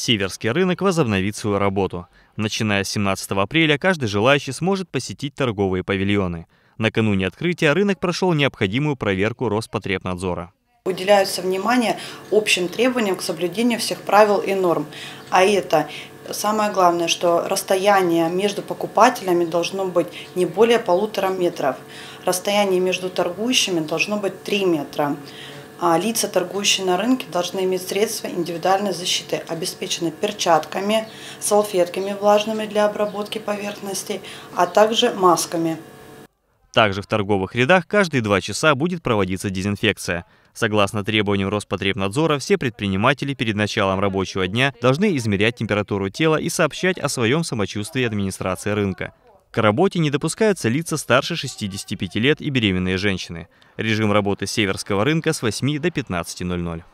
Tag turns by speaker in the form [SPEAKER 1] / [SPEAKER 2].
[SPEAKER 1] Северский рынок возобновит свою работу. Начиная с 17 апреля каждый желающий сможет посетить торговые павильоны. Накануне открытия рынок прошел необходимую проверку Роспотребнадзора
[SPEAKER 2] Уделяются внимание общим требованиям к соблюдению всех правил и норм. А это самое главное, что расстояние между покупателями должно быть не более полутора метров. Расстояние между торгующими должно быть три метра. А, лица, торгующие на рынке, должны иметь средства индивидуальной защиты, обеспечены перчатками, салфетками влажными для обработки поверхностей, а также масками.
[SPEAKER 1] Также в торговых рядах каждые два часа будет проводиться дезинфекция. Согласно требованиям Роспотребнадзора, все предприниматели перед началом рабочего дня должны измерять температуру тела и сообщать о своем самочувствии администрации рынка. К работе не допускаются лица старше 65 лет и беременные женщины. Режим работы северского рынка с 8 до 15.00.